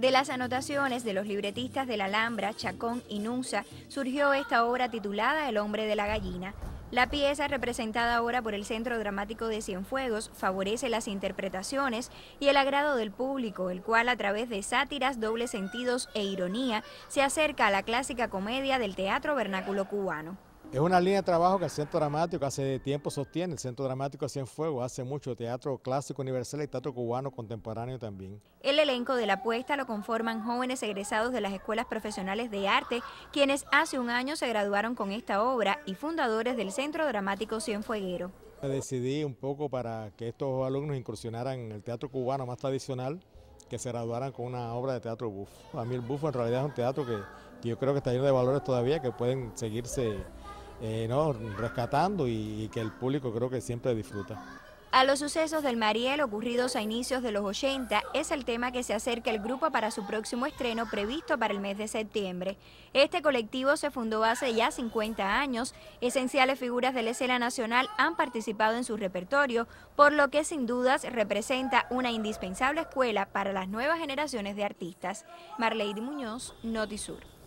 De las anotaciones de los libretistas de la Alhambra, Chacón y Nunza surgió esta obra titulada El hombre de la gallina. La pieza, representada ahora por el Centro Dramático de Cienfuegos, favorece las interpretaciones y el agrado del público, el cual a través de sátiras, dobles sentidos e ironía se acerca a la clásica comedia del teatro vernáculo cubano. Es una línea de trabajo que el Centro Dramático hace tiempo sostiene. El Centro Dramático Cien Fuego hace mucho teatro clásico universal y teatro cubano contemporáneo también. El elenco de la apuesta lo conforman jóvenes egresados de las escuelas profesionales de arte, quienes hace un año se graduaron con esta obra y fundadores del Centro Dramático Cienfueguero. Me decidí un poco para que estos alumnos incursionaran en el teatro cubano más tradicional, que se graduaran con una obra de teatro bufo. A mí el bufo en realidad es un teatro que yo creo que está lleno de valores todavía que pueden seguirse eh, ¿no? rescatando y, que el público creo que siempre disfruta. A los sucesos del Mariel ocurridos a inicios de los 80 es el tema que se acerca el grupo para su próximo estreno previsto para el mes de septiembre. Este colectivo se fundó hace ya 50 años, esenciales figuras de la escena nacional han participado en su repertorio, por lo que sin dudas representa una indispensable escuela para las nuevas generaciones de artistas. Marley Muñoz, Notisur.